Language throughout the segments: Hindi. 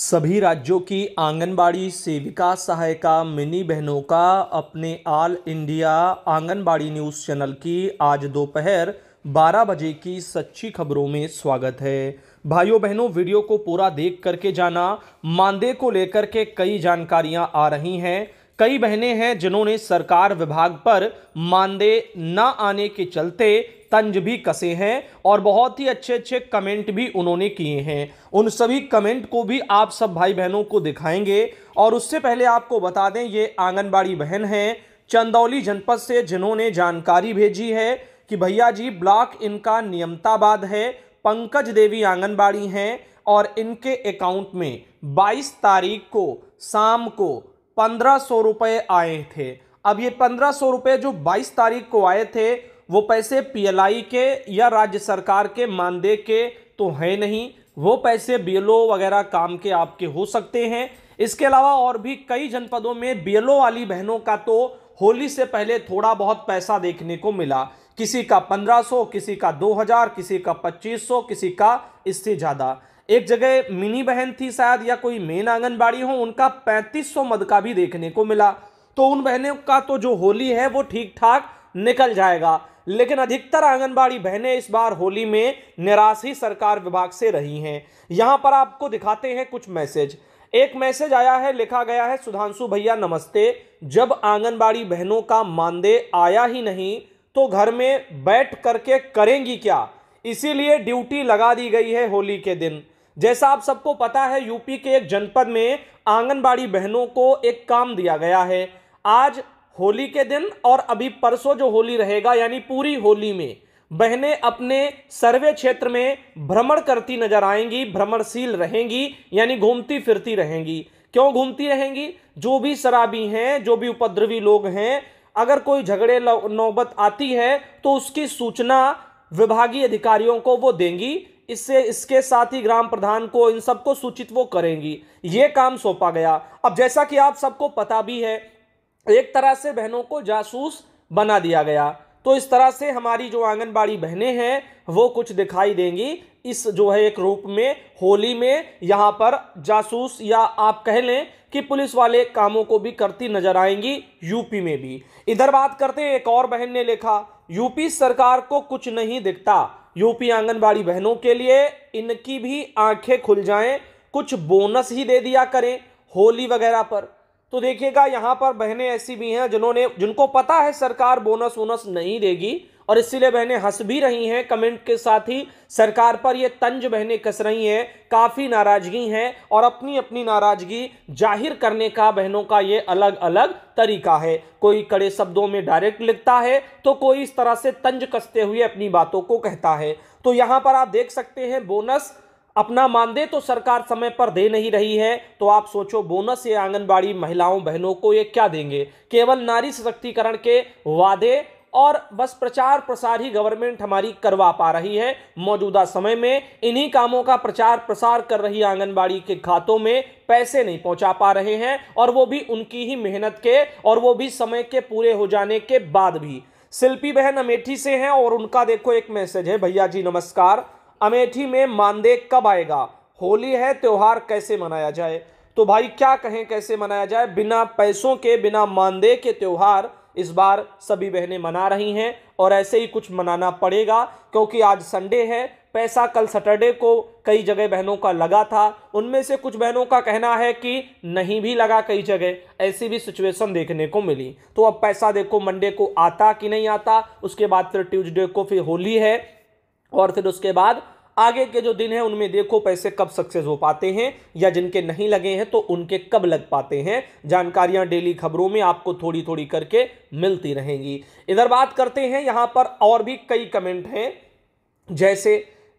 सभी राज्यों की आंगनबाड़ी सेविका सहायिका मिनी बहनों का अपने all India anganwadi news channel की आज दोपहर 12 बजे की सच्ची खबरों में स्वागत है भाइयों बहनों वीडियो को पूरा देख करके जाना मानदेय को लेकर के कई जानकारियां आ रही हैं कई बहनें हैं जिन्होंने सरकार विभाग पर मानदेय न आने के चलते तंज भी कसे हैं और बहुत ही अच्छे अच्छे कमेंट भी उन्होंने किए हैं उन सभी कमेंट को भी आप सब भाई बहनों को दिखाएंगे और उससे पहले आपको बता दें ये आंगनबाड़ी बहन हैं चंदौली जनपद से जिन्होंने जानकारी भेजी है कि भैया जी ब्लॉक इनका नियमताबाद है पंकज देवी आंगनबाड़ी हैं और इनके अकाउंट में 22 तारीख को शाम को पंद्रह सौ रुपये आए थे अब ये पंद्रह सौ रुपये जो 22 तारीख को आए थे वो पैसे पीएलआई के या राज्य सरकार के मानदेय के तो है नहीं वो पैसे बीएलओ वगैरह काम के आपके हो सकते हैं इसके अलावा और भी कई जनपदों में बीएलओ वाली बहनों का तो होली से पहले थोड़ा बहुत पैसा देखने को मिला किसी का 1500 किसी का 2000 किसी का 2500 किसी का इससे ज़्यादा एक जगह मिनी बहन थी शायद या कोई मेन आंगनबाड़ी हो उनका 3500 मद का भी देखने को मिला तो उन बहनों का तो जो होली है वो ठीक ठाक निकल जाएगा लेकिन अधिकतर आंगनबाड़ी बहनें इस बार होली में निराश ही सरकार विभाग से रही हैं यहाँ पर आपको दिखाते हैं कुछ मैसेज एक मैसेज आया है लिखा गया है सुधांशु भैया नमस्ते जब आंगनबाड़ी बहनों का मानदेय आया ही नहीं तो घर में बैठ करके करेंगी क्या इसीलिए ड्यूटी लगा दी गई है होली के दिन जैसा आप सबको पता है यूपी के एक जनपद में आंगनबाड़ी बहनों को एक काम दिया गया है आज होली के दिन और अभी परसों जो होली रहेगा यानी पूरी होली में बहनें अपने सर्वे क्षेत्र में भ्रमण करती नजर आएंगी भ्रमणशील रहेंगी यानी घूमती फिरती रहेंगी क्यों घूमती रहेंगी जो भी शराबी हैं जो भी उपद्रवी लोग हैं अगर कोई झगड़े नौबत आती है तो उसकी सूचना विभागीय अधिकारियों को वो देंगी इससे इसके साथ ही ग्राम प्रधान को इन सबको सूचित वो करेंगी ये काम सौंपा गया अब जैसा कि आप सबको पता भी है एक तरह से बहनों को जासूस बना दिया गया तो इस तरह से हमारी जो आंगनबाड़ी बहनें हैं वो कुछ दिखाई देंगी इस जो है एक रूप में होली में यहाँ पर जासूस या आप कह लें कि पुलिस वाले कामों को भी करती नजर आएंगी यूपी में भी इधर बात करते हैं एक और बहन ने लिखा यूपी सरकार को कुछ नहीं दिखता यूपी आंगनबाड़ी बहनों के लिए इनकी भी आंखें खुल जाएं कुछ बोनस ही दे दिया करें होली वगैरह पर तो देखिएगा यहाँ पर बहनें ऐसी भी हैं जिन्होंने जिनको पता है सरकार बोनस वोनस नहीं देगी और इसीलिए बहनें हंस भी रही हैं कमेंट के साथ ही सरकार पर ये तंज बहनें कस रही हैं काफ़ी नाराज़गी हैं और अपनी अपनी नाराज़गी जाहिर करने का बहनों का ये अलग अलग तरीका है कोई कड़े शब्दों में डायरेक्ट लिखता है तो कोई इस तरह से तंज कसते हुए अपनी बातों को कहता है तो यहाँ पर आप देख सकते हैं बोनस अपना मानदेय तो सरकार समय पर दे नहीं रही है तो आप सोचो बोनस ये आंगनबाड़ी महिलाओं बहनों को ये क्या देंगे केवल नारी सशक्तिकरण के वादे और बस प्रचार प्रसार ही गवर्नमेंट हमारी करवा पा रही है मौजूदा समय में इन्हीं कामों का प्रचार प्रसार कर रही आंगनबाड़ी के खातों में पैसे नहीं पहुंचा पा रहे हैं और वो भी उनकी ही मेहनत के और वो भी समय के पूरे हो जाने के बाद भी शिल्पी बहन अमेठी से हैं और उनका देखो एक मैसेज है भैया जी नमस्कार अमेठी में मानदेय कब आएगा होली है त्यौहार कैसे मनाया जाए तो भाई क्या कहें कैसे मनाया जाए बिना पैसों के बिना मानदेय के त्यौहार इस बार सभी बहनें मना रही हैं और ऐसे ही कुछ मनाना पड़ेगा क्योंकि आज संडे है पैसा कल सैटरडे को कई जगह बहनों का लगा था उनमें से कुछ बहनों का कहना है कि नहीं भी लगा कई जगह ऐसी भी सिचुएशन देखने को मिली तो अब पैसा देखो मंडे को आता कि नहीं आता उसके बाद फिर ट्यूजडे को फिर होली है और फिर उसके बाद आगे के जो दिन है उनमें देखो पैसे कब सक्सेस हो पाते हैं या जिनके नहीं लगे हैं तो उनके कब लग पाते हैं जानकारियां डेली खबरों में आपको थोड़ी थोड़ी करके मिलती रहेंगी इधर बात करते हैं यहाँ पर और भी कई कमेंट हैं जैसे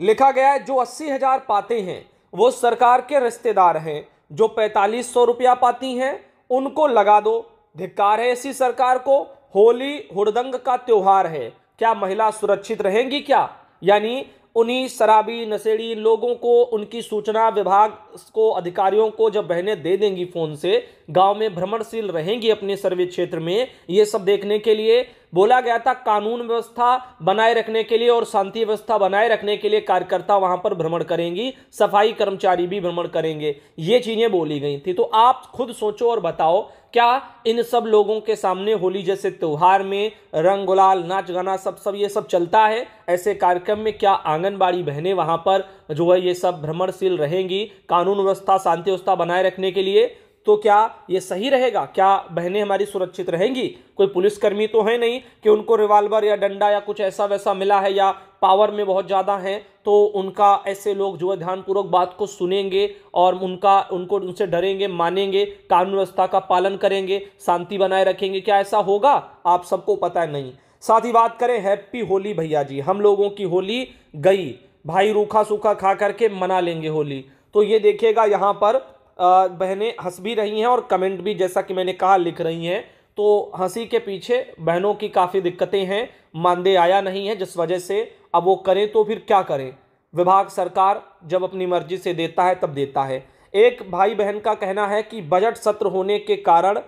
लिखा गया है जो अस्सी हजार पाते हैं वो सरकार के रिश्तेदार हैं जो पैंतालीस सौ रुपया पाती हैं उनको लगा दो धिक्कार है ऐसी सरकार को होली हुड़दंग का त्यौहार है क्या महिला सुरक्षित रहेंगी क्या यानी उन्हीं शराबी नशेड़ी लोगों को उनकी सूचना विभाग को अधिकारियों को जब बहनें दे देंगी फ़ोन से गांव में भ्रमणशील रहेंगी अपने सर्वे क्षेत्र में ये सब देखने के लिए बोला गया था कानून व्यवस्था बनाए रखने के लिए और शांति व्यवस्था बनाए रखने के लिए कार्यकर्ता वहां पर भ्रमण करेंगी सफाई कर्मचारी भी भ्रमण करेंगे ये चीज़ें बोली गई थी तो आप खुद सोचो और बताओ क्या इन सब लोगों के सामने होली जैसे त्यौहार में रंग गुलाल नाच गाना सब सब ये सब चलता है ऐसे कार्यक्रम में क्या आंगनबाड़ी बहनें वहाँ पर जो है ये सब भ्रमणशील रहेंगी कानून व्यवस्था शांति व्यवस्था बनाए रखने के लिए तो क्या ये सही रहेगा क्या बहनें हमारी सुरक्षित रहेंगी कोई पुलिसकर्मी तो है नहीं कि उनको रिवाल्वर या डंडा या कुछ ऐसा वैसा मिला है या पावर में बहुत ज़्यादा हैं तो उनका ऐसे लोग जो है ध्यानपूर्वक बात को सुनेंगे और उनका उनको उनसे डरेंगे मानेंगे कानून व्यवस्था का पालन करेंगे शांति बनाए रखेंगे क्या ऐसा होगा आप सबको पता नहीं साथ ही बात करें हैप्पी होली भैया जी हम लोगों की होली गई भाई रूखा सूखा खा करके मना लेंगे होली तो ये देखिएगा यहाँ पर बहनें हंस भी रही हैं और कमेंट भी जैसा कि मैंने कहा लिख रही हैं तो हंसी के पीछे बहनों की काफ़ी दिक्कतें हैं मानदेय आया नहीं है जिस वजह से अब वो करें तो फिर क्या करें विभाग सरकार जब अपनी मर्जी से देता है तब देता है एक भाई बहन का कहना है कि बजट सत्र होने के कारण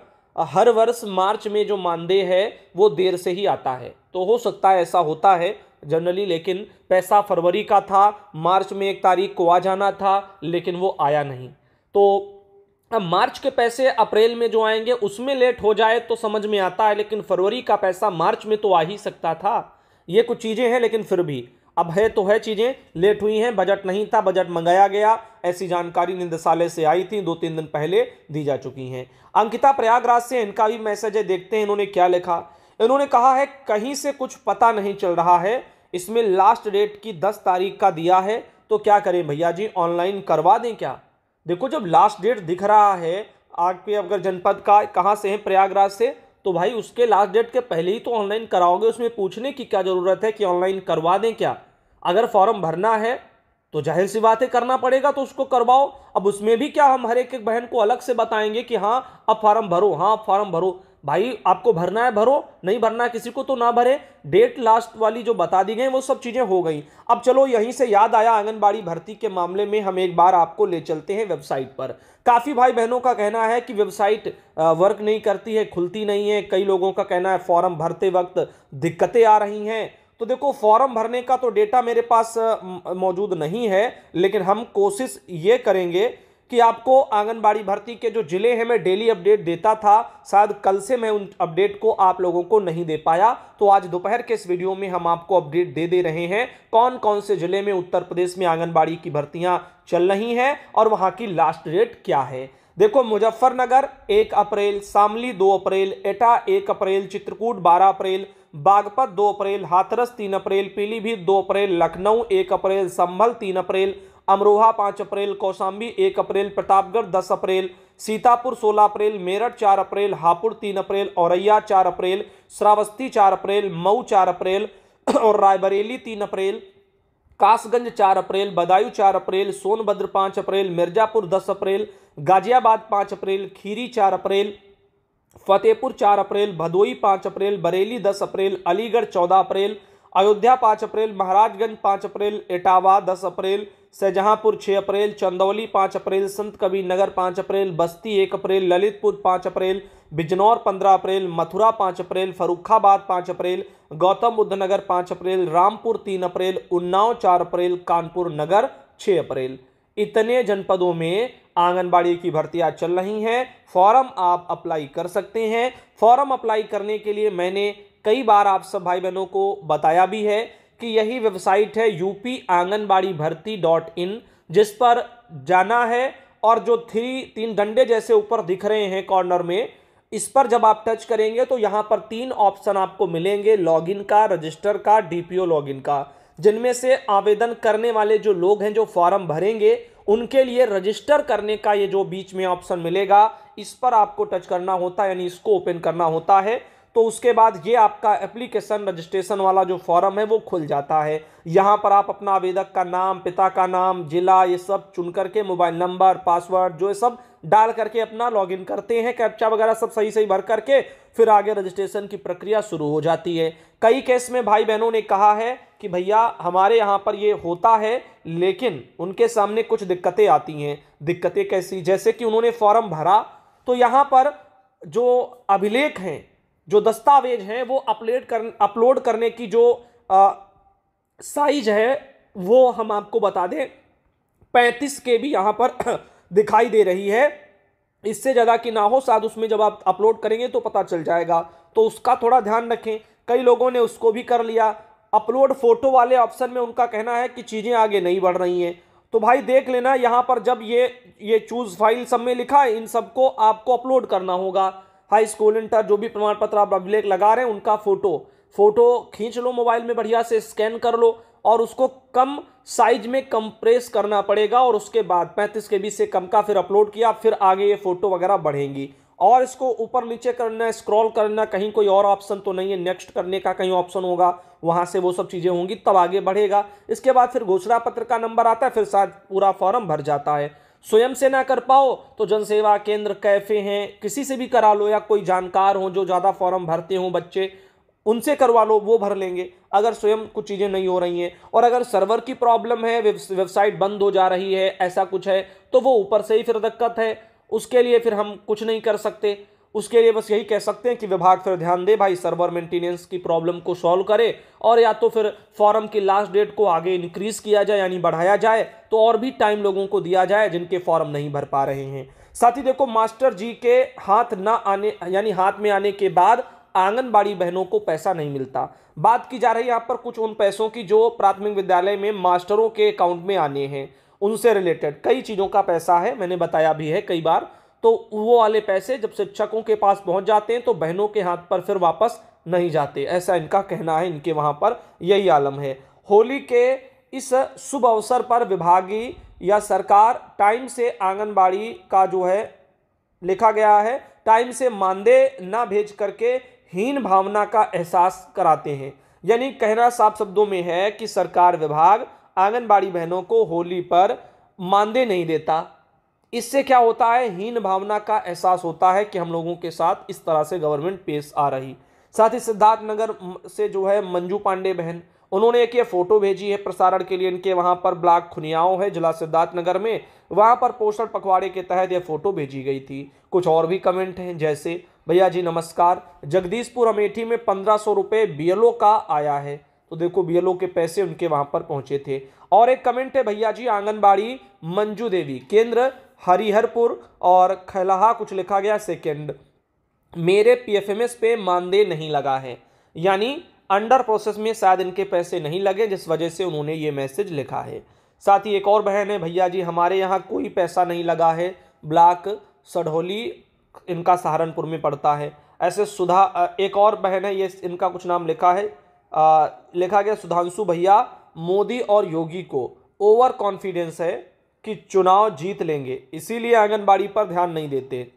हर वर्ष मार्च में जो मानदेय है वो देर से ही आता है तो हो सकता है ऐसा होता है जनरली लेकिन पैसा फरवरी का था मार्च में एक तारीख को आ जाना था लेकिन वो आया नहीं तो अब मार्च के पैसे अप्रैल में जो आएंगे उसमें लेट हो जाए तो समझ में आता है लेकिन फरवरी का पैसा मार्च में तो आ ही सकता था ये कुछ चीज़ें हैं लेकिन फिर भी अब है तो है चीज़ें लेट हुई हैं बजट नहीं था बजट मंगाया गया ऐसी जानकारी निदेशालय से आई थी दो तीन दिन पहले दी जा चुकी हैं अंकिता प्रयागराज से इनका भी मैसेज है देखते हैं इन्होंने क्या लिखा इन्होंने कहा है कहीं से कुछ पता नहीं चल रहा है इसमें लास्ट डेट की दस तारीख का दिया है तो क्या करें भैया जी ऑनलाइन करवा दें क्या देखो जब लास्ट डेट दिख रहा है आपके अगर जनपद का कहाँ से है प्रयागराज से तो भाई उसके लास्ट डेट के पहले ही तो ऑनलाइन कराओगे उसमें पूछने की क्या ज़रूरत है कि ऑनलाइन करवा दें क्या अगर फॉर्म भरना है तो जाहिर सी बात है करना पड़ेगा तो उसको करवाओ अब उसमें भी क्या हम हर एक एक बहन को अलग से बताएंगे कि हाँ अब फॉर्म भरो हाँ अब फॉर्म भरो भाई आपको भरना है भरो नहीं भरना है किसी को तो ना भरे डेट लास्ट वाली जो बता दी गई वो सब चीज़ें हो गई अब चलो यहीं से याद आया आंगनबाड़ी भर्ती के मामले में हम एक बार आपको ले चलते हैं वेबसाइट पर काफ़ी भाई बहनों का कहना है कि वेबसाइट वर्क नहीं करती है खुलती नहीं है कई लोगों का कहना है फॉर्म भरते वक्त दिक्कतें आ रही हैं तो देखो फॉर्म भरने का तो डेटा मेरे पास मौजूद नहीं है लेकिन हम कोशिश ये करेंगे कि आपको आंगनबाड़ी भर्ती के जो ज़िले हैं मैं डेली अपडेट देता था शायद कल से मैं उन अपडेट को आप लोगों को नहीं दे पाया तो आज दोपहर के इस वीडियो में हम आपको अपडेट दे दे रहे हैं कौन कौन से ज़िले में उत्तर प्रदेश में आंगनबाड़ी की भर्तियाँ चल रही हैं और वहाँ की लास्ट डेट क्या है देखो मुजफ्फरनगर एक अप्रैल शामली दो अप्रैल एटा एक अप्रैल चित्रकूट बारह अप्रैल बागपत दो अप्रैल हाथरस तीन अप्रैल पीलीभीत दो अप्रैल लखनऊ एक अप्रैल संभल तीन अप्रैल अमरोहा पाँच अप्रैल कौशाम्बी एक अप्रैल प्रतापगढ़ दस अप्रैल सीतापुर सोलह अप्रैल मेरठ चार अप्रैल हापुड़ तीन अप्रैल औरैया चार अप्रैल श्रावस्ती चार अप्रैल मऊ चार अप्रैल और रायबरेली तीन अप्रैल कासगंज चार अप्रैल बदायूं चार अप्रैल सोनभद्र पाँच अप्रैल मिर्जापुर दस अप्रैल गाजियाबाद पाँच अप्रैल खीरी चार अप्रैल फतेहपुर चार अप्रैल भदोई पाँच अप्रैल बरेली दस अप्रैल अलीगढ़ चौदह अप्रैल अयोध्या पाँच अप्रैल महाराजगंज पाँच अप्रैल इटावा दस अप्रैल शाहजहाँपुर छः अप्रैल चंदौली पाँच अप्रैल संत कबीर नगर पाँच अप्रैल बस्ती एक अप्रैल ललितपुर पाँच अप्रैल बिजनौर पंद्रह अप्रैल मथुरा पाँच अप्रैल फरुखाबाद पाँच अप्रैल गौतम बुद्ध नगर पाँच अप्रैल रामपुर तीन अप्रैल उन्नाव चार अप्रैल कानपुर नगर छः अप्रैल इतने जनपदों में आंगनबाड़ी की भर्तियां चल रही हैं फॉर्म आप अप्लाई कर सकते हैं फॉर्म अप्लाई करने के लिए मैंने कई बार आप सब भाई बहनों को बताया भी है कि यही वेबसाइट है यूपी आंगनबाड़ी भर्ती डॉट इन जिस पर जाना है और जो थ्री तीन डंडे जैसे ऊपर दिख रहे हैं कॉर्नर में इस पर जब आप टच करेंगे तो यहाँ पर तीन ऑप्शन आपको मिलेंगे लॉगिन का रजिस्टर का डीपीओ लॉगिन का जिनमें से आवेदन करने वाले जो लोग हैं जो फॉर्म भरेंगे उनके लिए रजिस्टर करने का ये जो बीच में ऑप्शन मिलेगा इस पर आपको टच करना होता है यानी इसको ओपन करना होता है तो उसके बाद ये आपका एप्लीकेशन रजिस्ट्रेशन वाला जो फॉर्म है वो खुल जाता है यहाँ पर आप अपना आवेदक का नाम पिता का नाम जिला ये सब चुन करके मोबाइल नंबर पासवर्ड जो ये सब डाल करके अपना लॉगिन करते हैं कैप्चा वगैरह सब सही सही भर करके फिर आगे रजिस्ट्रेशन की प्रक्रिया शुरू हो जाती है कई केस में भाई बहनों ने कहा है कि भैया हमारे यहाँ पर ये होता है लेकिन उनके सामने कुछ दिक्कतें आती हैं दिक्कतें कैसी जैसे कि उन्होंने फॉर्म भरा तो यहाँ पर जो अभिलेख हैं जो दस्तावेज हैं वो अपलोड कर अपलोड करने की जो साइज है वो हम आपको बता दें पैंतीस के भी यहाँ पर दिखाई दे रही है इससे ज़्यादा कि ना हो शायद उसमें जब आप अपलोड करेंगे तो पता चल जाएगा तो उसका थोड़ा ध्यान रखें कई लोगों ने उसको भी कर लिया अपलोड फोटो वाले ऑप्शन में उनका कहना है कि चीज़ें आगे नहीं बढ़ रही हैं तो भाई देख लेना यहाँ पर जब ये ये चूज़ फाइल सब में लिखा है इन सबको आपको अपलोड करना होगा हाई स्कूल इंटर जो भी प्रमाण पत्र आप अभिलेख लगा रहे हैं उनका फोटो फोटो खींच लो मोबाइल में बढ़िया से स्कैन कर लो और उसको कम साइज में कंप्रेस करना पड़ेगा और उसके बाद पैंतीस के बीच से कम का फिर अपलोड किया फिर आगे ये फोटो वगैरह बढ़ेंगी और इसको ऊपर नीचे करना स्क्रॉल करना कहीं कोई और ऑप्शन तो नहीं है नेक्स्ट करने का कहीं ऑप्शन होगा वहाँ से वो सब चीज़ें होंगी तब आगे बढ़ेगा इसके बाद फिर घोषणा पत्र का नंबर आता है फिर शायद पूरा फॉर्म भर जाता है स्वयं से ना कर पाओ तो जनसेवा केंद्र कैफे हैं किसी से भी करा लो या कोई जानकार हो जो ज़्यादा फॉर्म भरते हों बच्चे उनसे करवा लो वो भर लेंगे अगर स्वयं कुछ चीज़ें नहीं हो रही हैं और अगर सर्वर की प्रॉब्लम है वेबसाइट बंद हो जा रही है ऐसा कुछ है तो वो ऊपर से ही फिर दिक्कत है उसके लिए फिर हम कुछ नहीं कर सकते उसके लिए बस यही कह सकते हैं कि विभाग फिर ध्यान दे भाई सर्वर मेंटेनेंस की प्रॉब्लम को सॉल्व करे और या तो फिर फॉरम की लास्ट डेट को आगे इंक्रीज किया जाए यानी बढ़ाया जाए तो और भी टाइम लोगों को दिया जाए जिनके फॉरम नहीं भर पा रहे हैं साथ ही देखो मास्टर जी के हाथ ना आने यानी हाथ में आने के बाद आंगनबाड़ी बहनों को पैसा नहीं मिलता बात की जा रही है यहाँ पर कुछ उन पैसों की जो प्राथमिक विद्यालय में मास्टरों के अकाउंट में आने हैं उनसे रिलेटेड कई चीज़ों का पैसा है मैंने बताया भी है कई बार तो वो वाले पैसे जब शिक्षकों के पास पहुंच जाते हैं तो बहनों के हाथ पर फिर वापस नहीं जाते ऐसा इनका कहना है इनके वहाँ पर यही आलम है होली के इस शुभ अवसर पर विभागी या सरकार टाइम से आंगनबाड़ी का जो है लिखा गया है टाइम से मानदेय ना भेज करके हीन भावना का एहसास कराते हैं यानी कहना साफ शब्दों में है कि सरकार विभाग आंगनबाड़ी बहनों को होली पर मानदेय नहीं देता इससे क्या होता है हीन भावना का एहसास होता है कि हम लोगों के साथ इस तरह से गवर्नमेंट पेश आ रही साथ ही सिद्धार्थ नगर से जो है मंजू पांडे बहन उन्होंने एक ये फ़ोटो भेजी है प्रसारण के लिए इनके वहाँ पर ब्लॉक खुनियाओं है जिला सिद्धार्थ नगर में वहाँ पर पोषण पखवाड़े के तहत ये फ़ोटो भेजी गई थी कुछ और भी कमेंट हैं जैसे भैया जी नमस्कार जगदीशपुर अमेठी में पंद्रह सौ रुपये बी का आया है तो देखो बी के पैसे उनके वहाँ पर पहुँचे थे और एक कमेंट है भैया जी आंगनबाड़ी मंजू देवी केंद्र हरिहरपुर और खलहा कुछ लिखा गया सेकेंड मेरे पीएफएमएस पे मानदेय नहीं लगा है यानी अंडर प्रोसेस में शायद इनके पैसे नहीं लगे जिस वजह से उन्होंने ये मैसेज लिखा है साथ ही एक और बहन है भैया जी हमारे यहाँ कोई पैसा नहीं लगा है ब्लॉक सढ़ोली इनका सहारनपुर में पड़ता है ऐसे सुधा एक और बहन है ये इनका कुछ नाम लिखा है आ, लिखा गया सुधांशु भैया मोदी और योगी को ओवर कॉन्फिडेंस है कि चुनाव जीत लेंगे इसीलिए आंगनबाड़ी पर ध्यान नहीं देते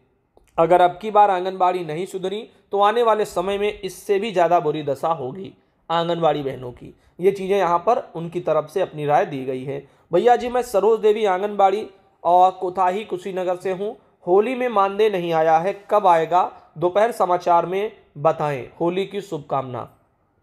अगर अब की बार आंगनबाड़ी नहीं सुधरी तो आने वाले समय में इससे भी ज़्यादा बुरी दशा होगी आंगनबाड़ी बहनों की ये चीज़ें यहाँ पर उनकी तरफ से अपनी राय दी गई है भैया जी मैं सरोज देवी आंगनबाड़ी और कोथाही कुशीनगर से हूँ होली में मानदेय नहीं आया है कब आएगा दोपहर समाचार में बताएं होली की शुभकामना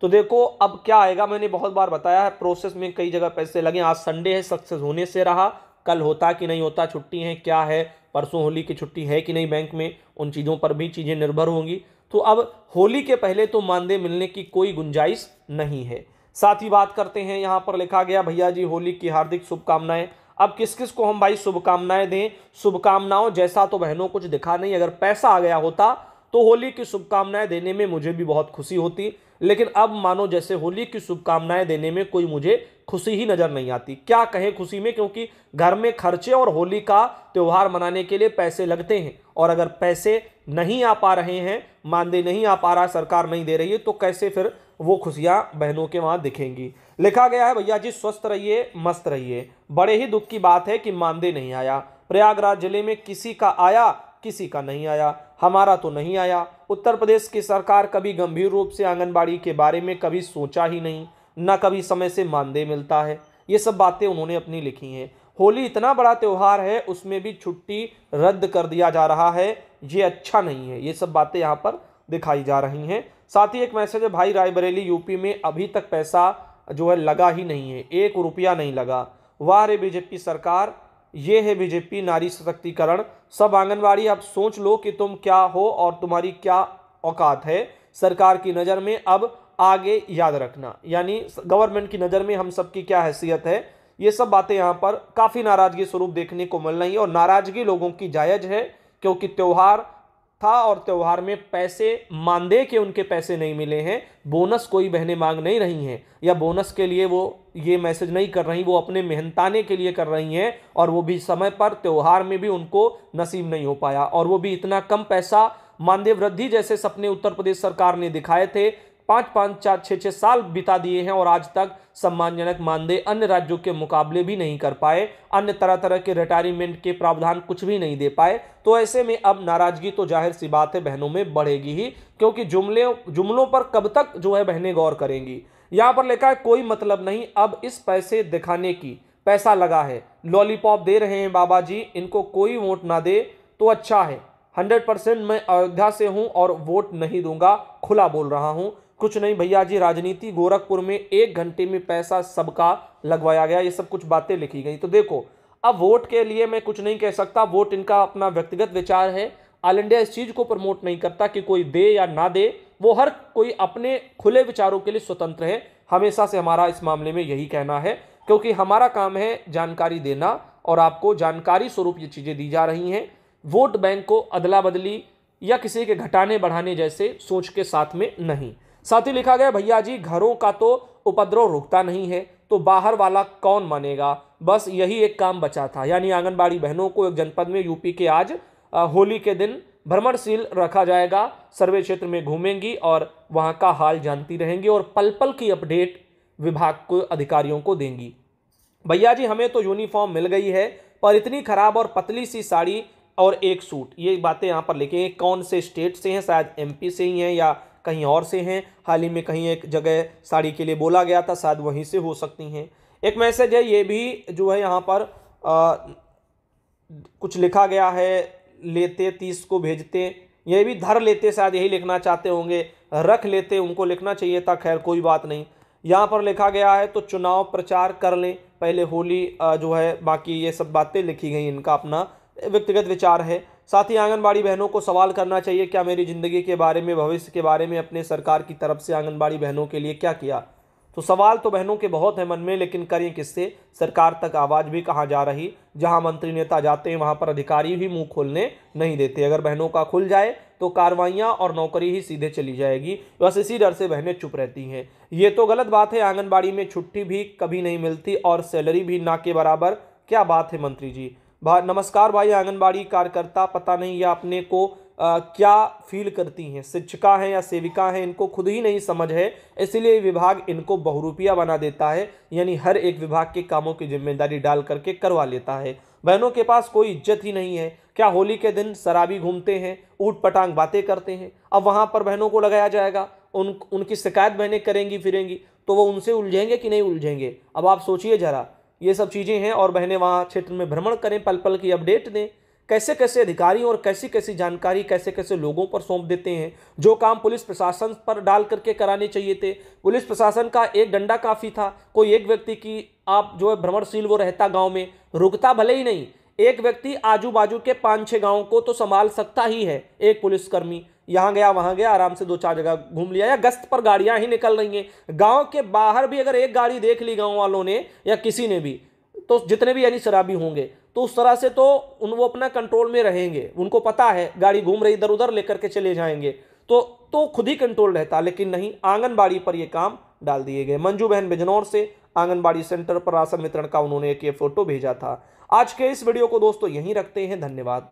तो देखो अब क्या आएगा मैंने बहुत बार बताया है प्रोसेस में कई जगह पैसे लगे आज संडे है सक्सेस होने से रहा कल होता कि नहीं होता छुट्टी है क्या है परसों होली की छुट्टी है कि नहीं बैंक में उन चीज़ों पर भी चीज़ें निर्भर होंगी तो अब होली के पहले तो मानदेय मिलने की कोई गुंजाइश नहीं है साथ ही बात करते हैं यहाँ पर लिखा गया भैया जी होली की हार्दिक शुभकामनाएं अब किस किस को हम भाई शुभकामनाएं दें शुभकामनाओं जैसा तो बहनों कुछ दिखा नहीं अगर पैसा आ गया होता तो होली की शुभकामनाएं देने में मुझे भी बहुत खुशी होती लेकिन अब मानो जैसे होली की शुभकामनाएं देने में कोई मुझे खुशी ही नज़र नहीं आती क्या कहें खुशी में क्योंकि घर में खर्चे और होली का त्यौहार मनाने के लिए पैसे लगते हैं और अगर पैसे नहीं आ पा रहे हैं मानदेय नहीं आ पा रहा सरकार नहीं दे रही है तो कैसे फिर वो खुशियाँ बहनों के वहाँ दिखेंगी लिखा गया है भैया जी स्वस्थ रहिए मस्त रहिए बड़े ही दुख की बात है कि मानदेय नहीं आया प्रयागराज जिले में किसी का आया किसी का नहीं आया हमारा तो नहीं आया उत्तर प्रदेश की सरकार कभी गंभीर रूप से आंगनबाड़ी के बारे में कभी सोचा ही नहीं न कभी समय से मानदेय मिलता है ये सब बातें उन्होंने अपनी लिखी हैं होली इतना बड़ा त्यौहार है उसमें भी छुट्टी रद्द कर दिया जा रहा है ये अच्छा नहीं है ये सब बातें यहाँ पर दिखाई जा रही हैं साथ ही एक मैसेज है भाई रायबरेली यूपी में अभी तक पैसा जो है लगा ही नहीं है एक रुपया नहीं लगा वाह रे बीजेपी सरकार ये है बीजेपी नारी सशक्तिकरण सब आंगनवाड़ी अब सोच लो कि तुम क्या हो और तुम्हारी क्या औकात है सरकार की नज़र में अब आगे याद रखना यानी गवर्नमेंट की नज़र में हम सबकी क्या हैसियत है ये सब बातें यहाँ पर काफ़ी नाराज़गी स्वरूप देखने को मिल रही है और नाराज़गी लोगों की जायज़ है क्योंकि त्यौहार था और त्यौहार में पैसे मानदेय के उनके पैसे नहीं मिले हैं बोनस कोई बहनें मांग नहीं रही हैं या बोनस के लिए वो ये मैसेज नहीं कर रही वो अपने मेहनताने के लिए कर रही हैं और वो भी समय पर त्यौहार में भी उनको नसीब नहीं हो पाया और वो भी इतना कम पैसा मानदेय वृद्धि जैसे सपने उत्तर प्रदेश सरकार ने दिखाए थे पाँच पाँच चार छः छः साल बिता दिए हैं और आज तक सम्मानजनक मानदेय अन्य राज्यों के मुकाबले भी नहीं कर पाए अन्य तरह तरह के रिटायरमेंट के प्रावधान कुछ भी नहीं दे पाए तो ऐसे में अब नाराजगी तो जाहिर सी बात है बहनों में बढ़ेगी ही क्योंकि जुमले जुमलों पर कब तक जो है बहनें गौर करेंगी यहाँ पर लिखा है कोई मतलब नहीं अब इस पैसे दिखाने की पैसा लगा है लॉलीपॉप दे रहे हैं बाबा जी इनको कोई वोट ना दे तो अच्छा है हंड्रेड परसेंट मैं अयोध्या से हूँ और वोट नहीं दूंगा खुला बोल रहा हूँ कुछ नहीं भैया जी राजनीति गोरखपुर में एक घंटे में पैसा सबका लगवाया गया ये सब कुछ बातें लिखी गई तो देखो अब वोट के लिए मैं कुछ नहीं कह सकता वोट इनका अपना व्यक्तिगत विचार है ऑल इंडिया इस चीज़ को प्रमोट नहीं करता कि कोई दे या ना दे वो हर कोई अपने खुले विचारों के लिए स्वतंत्र है हमेशा से हमारा इस मामले में यही कहना है क्योंकि हमारा काम है जानकारी देना और आपको जानकारी स्वरूप ये चीज़ें दी जा रही हैं वोट बैंक को अदला बदली या किसी के घटाने बढ़ाने जैसे सोच के साथ में नहीं साथ ही लिखा गया भैया जी घरों का तो उपद्रव रुकता नहीं है तो बाहर वाला कौन मानेगा बस यही एक काम बचा था यानी आंगनबाड़ी बहनों को एक जनपद में यूपी के आज होली के दिन भ्रमणशील रखा जाएगा सर्वे क्षेत्र में घूमेंगी और वहाँ का हाल जानती रहेंगी और पल पल की अपडेट विभाग को अधिकारियों को देंगी भैया जी हमें तो यूनिफॉर्म मिल गई है पर इतनी खराब और पतली सी साड़ी और एक सूट ये बातें यहाँ पर लिखे हैं कौन से स्टेट से हैं शायद एमपी से ही हैं या कहीं और से हैं हाल ही में कहीं एक जगह साड़ी के लिए बोला गया था शायद वहीं से हो सकती हैं एक मैसेज है ये भी जो है यहाँ पर आ, कुछ लिखा गया है लेते तीस को भेजते ये भी धर लेते शायद यही लिखना चाहते होंगे रख लेते उनको लिखना चाहिए था खैर कोई बात नहीं यहाँ पर लिखा गया है तो चुनाव प्रचार कर लें पहले होली जो है बाकी ये सब बातें लिखी गई इनका अपना व्यक्तिगत विचार है साथ ही आंगनबाड़ी बहनों को सवाल करना चाहिए क्या मेरी ज़िंदगी के बारे में भविष्य के बारे में अपने सरकार की तरफ से आंगनबाड़ी बहनों के लिए क्या किया तो सवाल तो बहनों के बहुत हैं मन में लेकिन करें किससे सरकार तक आवाज़ भी कहाँ जा रही जहाँ मंत्री नेता जाते हैं वहाँ पर अधिकारी भी मुंह खोलने नहीं देते अगर बहनों का खुल जाए तो कार्रवाइयाँ और नौकरी ही सीधे चली जाएगी बस इसी डर से बहनें चुप रहती हैं ये तो गलत बात है आंगनबाड़ी में छुट्टी भी कभी नहीं मिलती और सैलरी भी ना के बराबर क्या बात है मंत्री जी भा, नमस्कार भाई आंगनबाड़ी कार्यकर्ता पता नहीं ये अपने को आ, क्या फील करती हैं शिक्षिका हैं या सेविका हैं इनको खुद ही नहीं समझ है इसलिए विभाग इनको बहुरूपिया बना देता है यानी हर एक विभाग के कामों की जिम्मेदारी डाल करके करवा लेता है बहनों के पास कोई इज्जत ही नहीं है क्या होली के दिन शराबी घूमते हैं ऊट पटांग बातें करते हैं अब वहाँ पर बहनों को लगाया जाएगा उन उनकी शिकायत बहनें करेंगी फिरेंगी तो वो उनसे उलझेंगे कि नहीं उलझेंगे अब आप सोचिए ज़रा ये सब चीज़ें हैं और बहनें वहाँ क्षेत्र में भ्रमण करें पल पल की अपडेट दें कैसे कैसे अधिकारी और कैसी कैसी जानकारी कैसे कैसे लोगों पर सौंप देते हैं जो काम पुलिस प्रशासन पर डाल करके कराने चाहिए थे पुलिस प्रशासन का एक डंडा काफ़ी था कोई एक व्यक्ति की आप जो है भ्रमणशील वो रहता गांव में रुकता भले ही नहीं एक व्यक्ति आजू बाजू के पाँच छः गाँव को तो संभाल सकता ही है एक पुलिसकर्मी यहाँ गया वहाँ गया आराम से दो चार जगह घूम लिया या गश्त पर गाड़ियाँ ही निकल रही हैं गाँव के बाहर भी अगर एक गाड़ी देख ली गाँव वालों ने या किसी ने भी तो जितने भी यानी शराबी होंगे तो उस तरह से तो उन वो अपना कंट्रोल में रहेंगे उनको पता है गाड़ी घूम रही इधर उधर लेकर के चले जाएंगे तो तो खुद ही कंट्रोल रहता लेकिन नहीं आंगनबाड़ी पर ये काम डाल दिए गए मंजू बहन बिजनौर से आंगनबाड़ी सेंटर पर राशन वितरण का उन्होंने एक ये फोटो भेजा था आज के इस वीडियो को दोस्तों यहीं रखते हैं धन्यवाद